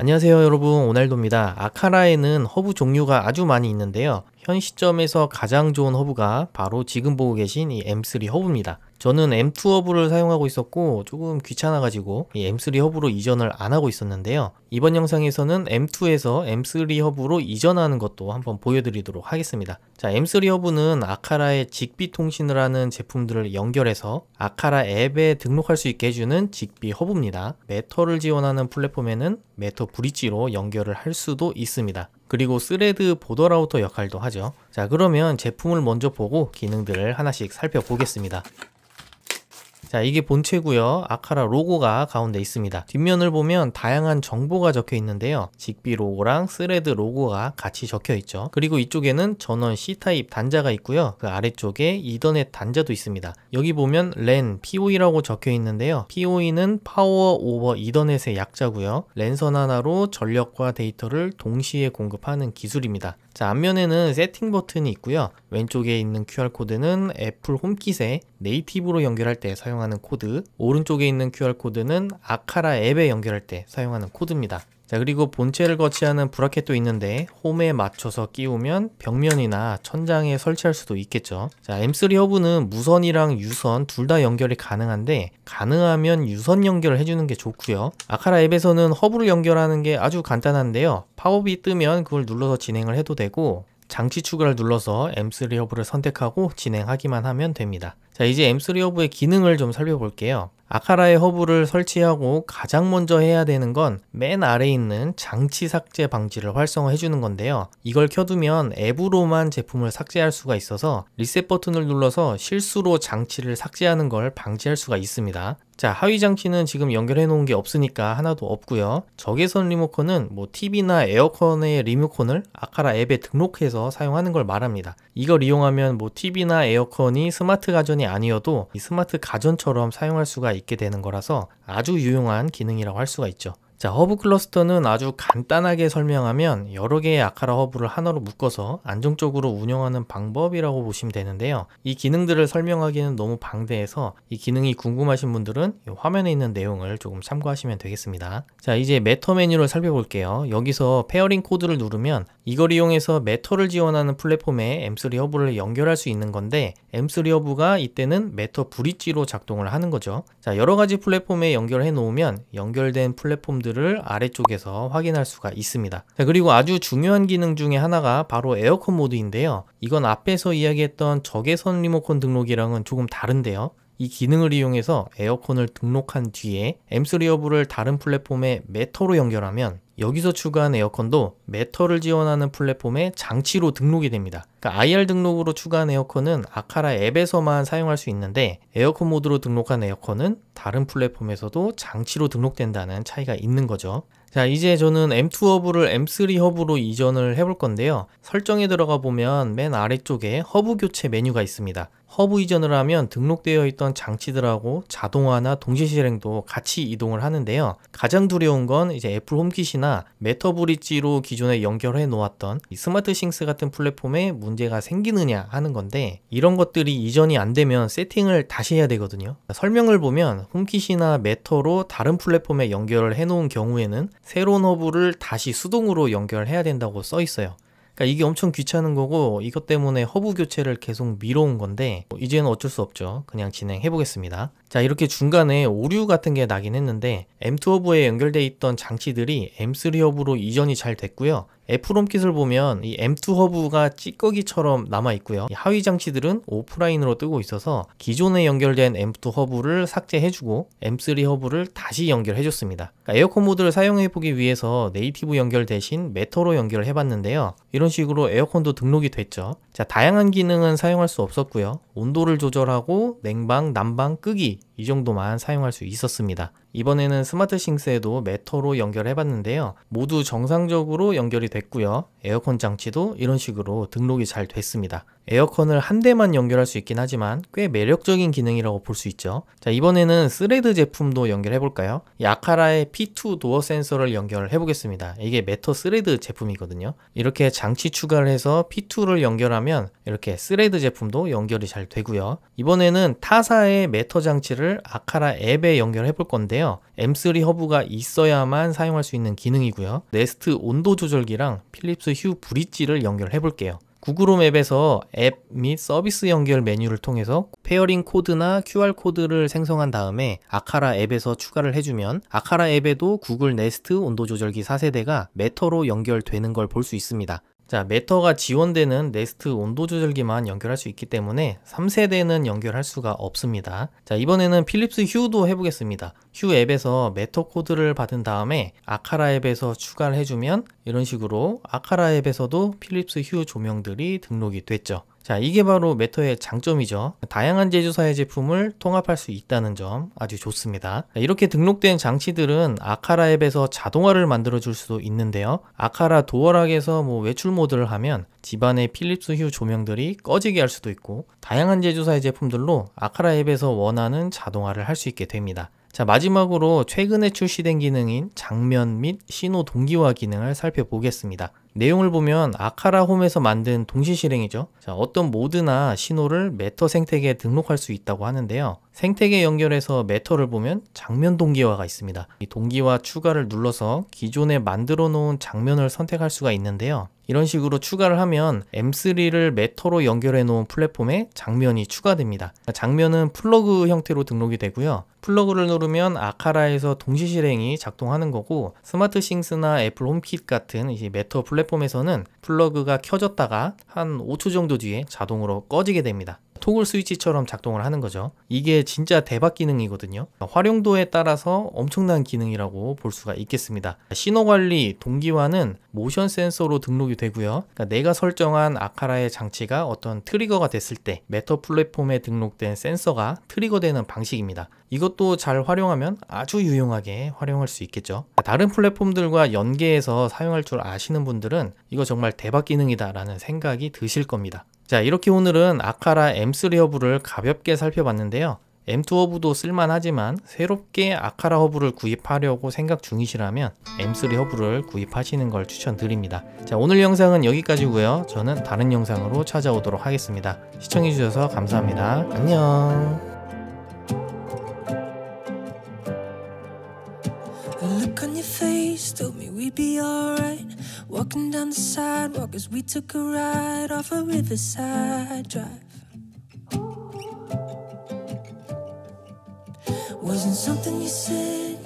안녕하세요 여러분 오날도입니다. 아카라에는 허브 종류가 아주 많이 있는데요. 현 시점에서 가장 좋은 허브가 바로 지금 보고 계신 이 M3 허브입니다. 저는 M2 허브를 사용하고 있었고 조금 귀찮아가지고 M3 허브로 이전을 안 하고 있었는데요. 이번 영상에서는 M2에서 M3 허브로 이전하는 것도 한번 보여드리도록 하겠습니다. 자, M3 허브는 아카라의 직비 통신을 하는 제품들을 연결해서 아카라 앱에 등록할 수 있게 해주는 직비 허브입니다. 메터를 지원하는 플랫폼에는 메터 브릿지로 연결을 할 수도 있습니다. 그리고 스레드 보더 라우터 역할도 하죠. 자, 그러면 제품을 먼저 보고 기능들을 하나씩 살펴보겠습니다. 자 이게 본체고요 아카라 로고가 가운데 있습니다 뒷면을 보면 다양한 정보가 적혀 있는데요 직비 로고랑 스레드 로고가 같이 적혀 있죠 그리고 이쪽에는 전원 C타입 단자가 있고요 그 아래쪽에 이더넷 단자도 있습니다 여기 보면 랜 POE라고 적혀 있는데요 POE는 파워 오버 이더넷의 약자고요 랜선 하나로 전력과 데이터를 동시에 공급하는 기술입니다 자, 앞면에는 세팅 버튼이 있고요. 왼쪽에 있는 QR코드는 애플 홈킷에 네이티브로 연결할 때 사용하는 코드, 오른쪽에 있는 QR코드는 아카라 앱에 연결할 때 사용하는 코드입니다. 자 그리고 본체를 거치하는 브라켓도 있는데 홈에 맞춰서 끼우면 벽면이나 천장에 설치할 수도 있겠죠 자 M3 허브는 무선이랑 유선 둘 다 연결이 가능한데 가능하면 유선 연결을 해주는 게 좋고요 아카라 앱에서는 허브를 연결하는 게 아주 간단한데요 팝업이 뜨면 그걸 눌러서 진행을 해도 되고 장치 추가를 눌러서 M3 허브를 선택하고 진행하기만 하면 됩니다 자 이제 M3 허브의 기능을 좀 살펴볼게요 아카라의 허브를 설치하고 가장 먼저 해야 되는 건 맨 아래에 있는 장치 삭제 방지를 활성화해 주는 건데요 이걸 켜두면 앱으로만 제품을 삭제할 수가 있어서 리셋 버튼을 눌러서 실수로 장치를 삭제하는 걸 방지할 수가 있습니다 자 하위 장치는 지금 연결해 놓은 게 없으니까 하나도 없고요 적외선 리모컨은 뭐 TV나 에어컨의 리모컨을 아카라 앱에 등록해서 사용하는 걸 말합니다 이걸 이용하면 뭐 TV나 에어컨이 스마트 가전이 아니어도 스마트 가전처럼 사용할 수가 있게 되는 거라서 아주 유용한 기능이라고 할 수가 있죠. 자, 허브 클러스터는 아주 간단하게 설명하면 여러 개의 아카라 허브를 하나로 묶어서 안정적으로 운영하는 방법이라고 보시면 되는데요. 이 기능들을 설명하기는 너무 방대해서 이 기능이 궁금하신 분들은 화면에 있는 내용을 조금 참고하시면 되겠습니다. 자, 이제 메터 메뉴를 살펴볼게요. 여기서 페어링 코드를 누르면 이걸 이용해서 메터를 지원하는 플랫폼에 M3 허브를 연결할 수 있는 건데 M3 허브가 이때는 메터 브릿지로 작동을 하는 거죠. 자, 여러 가지 플랫폼에 연결해 놓으면 연결된 플랫폼들 내용들을 아래쪽에서 확인할 수가 있습니다. 자, 그리고 아주 중요한 기능 중에 하나가 바로 에어컨 모드인데요. 이건 앞에서 이야기했던 적외선 리모컨 등록이랑은 조금 다른데요. 이 기능을 이용해서 에어컨을 등록한 뒤에 M3 허브를 다른 플랫폼의 메터로 연결하면 여기서 추가한 에어컨도 메터를 지원하는 플랫폼의 장치로 등록이 됩니다. 그러니까 IR 등록으로 추가한 에어컨은 아카라 앱에서만 사용할 수 있는데 에어컨 모드로 등록한 에어컨은 다른 플랫폼에서도 장치로 등록된다는 차이가 있는 거죠. 자 이제 저는 M2 허브를 M3 허브로 이전을 해볼 건데요 설정에 들어가 보면 맨 아래쪽에 허브 교체 메뉴가 있습니다 허브 이전을 하면 등록되어 있던 장치들하고 자동화나 동시 실행도 같이 이동을 하는데요. 가장 두려운 건 이제 애플 홈킷이나 메터 브릿지로 기존에 연결해 놓았던 스마트 싱스 같은 플랫폼에 문제가 생기느냐 하는 건데 이런 것들이 이전이 안 되면 세팅을 다시 해야 되거든요. 설명을 보면 홈킷이나 메터로 다른 플랫폼에 연결을 해 놓은 경우에는 새로운 허브를 다시 수동으로 연결해야 된다고 써 있어요. 그러니까 이게 엄청 귀찮은 거고 이것 때문에 허브 교체를 계속 미뤄온 건데 이제는 어쩔 수 없죠. 그냥 진행해 보겠습니다. 자 이렇게 중간에 오류 같은 게 나긴 했는데 M2 허브에 연결돼 있던 장치들이 M3 허브로 이전이 잘 됐고요. 애프롬킷을 보면 이 M2 허브가 찌꺼기처럼 남아 있고요. 하위 장치들은 오프라인으로 뜨고 있어서 기존에 연결된 M2 허브를 삭제해주고 M3 허브를 다시 연결해줬습니다. 그러니까 에어컨 모드를 사용해보기 위해서 네이티브 연결 대신 메터로 연결해봤는데요. 을 이런 식으로 에어컨도 등록이 됐죠. 자, 다양한 기능은 사용할 수 없었고요. 온도를 조절하고 냉방, 난방, 끄기 이 정도만 사용할 수 있었습니다. 이번에는 스마트싱스에도 메터로 연결해봤는데요. 모두 정상적으로 연결이 됐고요. 에어컨 장치도 이런 식으로 등록이 잘 됐습니다. 에어컨을 한 대만 연결할 수 있긴 하지만 꽤 매력적인 기능이라고 볼 수 있죠. 자 이번에는 스레드 제품도 연결해볼까요? 야카라의 P2 도어 센서를 연결해보겠습니다. 이게 메터 스레드 제품이거든요. 이렇게 장치 추가를 해서 P2를 연결하면 이렇게 스레드 제품도 연결이 잘 되고요. 이번에는 타사의 메터 장치를 거를 아카라 앱에 연결해 볼 건데요. M3 허브가 있어야만 사용할 수 있는 기능이고요. 네스트 온도 조절기랑 필립스 휴 브릿지를 연결해 볼게요. 구글홈 앱에서 앱 및 서비스 연결 메뉴를 통해서 페어링 코드나 QR 코드를 생성한 다음에 아카라 앱에서 추가를 해주면 아카라 앱에도 구글 네스트 온도 조절기 4세대가 메터로 연결되는 걸 볼 수 있습니다. 자, 메터가 지원되는 네스트 온도 조절기만 연결할 수 있기 때문에 3세대는 연결할 수가 없습니다. 자, 이번에는 필립스 휴도 해보겠습니다. 휴 앱에서 메터 코드를 받은 다음에 아카라 앱에서 추가를 해주면 이런 식으로 아카라 앱에서도 필립스 휴 조명들이 등록이 됐죠. 자, 이게 바로 메터의 장점이죠. 다양한 제조사의 제품을 통합할 수 있다는 점 아주 좋습니다. 이렇게 등록된 장치들은 아카라 앱에서 자동화를 만들어 줄 수도 있는데요. 아카라 도어락에서 뭐 외출 모드를 하면 집안의 필립스 휴 조명들이 꺼지게 할 수도 있고 다양한 제조사의 제품들로 아카라 앱에서 원하는 자동화를 할 수 있게 됩니다. 자 마지막으로 최근에 출시된 기능인 장면 및 신호 동기화 기능을 살펴보겠습니다. 내용을 보면 아카라 홈에서 만든 동시 실행이죠. 자, 어떤 모드나 신호를 메터 생태계에 등록할 수 있다고 하는데요. 생태계 연결해서 메터를 보면 장면 동기화가 있습니다. 이 동기화 추가를 눌러서 기존에 만들어 놓은 장면을 선택할 수가 있는데요. 이런 식으로 추가를 하면 M3를 메터로 연결해 놓은 플랫폼에 장면이 추가됩니다. 장면은 플러그 형태로 등록이 되고요. 플러그를 누르면 아카라에서 동시 실행이 작동하는 거고 스마트 싱스나 애플 홈킷 같은 이제 메터 플랫폼에서는 플러그가 켜졌다가 한 5초 정도 뒤에 자동으로 꺼지게 됩니다. 토글 스위치처럼 작동을 하는 거죠 이게 진짜 대박 기능이거든요 활용도에 따라서 엄청난 기능이라고 볼 수가 있겠습니다 신호관리 동기화는 모션 센서로 등록이 되고요 그러니까 내가 설정한 아카라의 장치가 어떤 트리거가 됐을 때 메터 플랫폼에 등록된 센서가 트리거되는 방식입니다 이것도 잘 활용하면 아주 유용하게 활용할 수 있겠죠 다른 플랫폼들과 연계해서 사용할 줄 아시는 분들은 이거 정말 대박 기능이다 라는 생각이 드실 겁니다 자 이렇게 오늘은 아카라 M3 허브를 가볍게 살펴봤는데요. M2 허브도 쓸만하지만 새롭게 아카라 허브를 구입하려고 생각 중이시라면 M3 허브를 구입하시는 걸 추천드립니다. 자 오늘 영상은 여기까지고요. 저는 다른 영상으로 찾아오도록 하겠습니다. 시청해주셔서 감사합니다. 안녕 told me we'd be alright. Walking down the sidewalk as we took a ride off a riverside drive. Wasn't something you said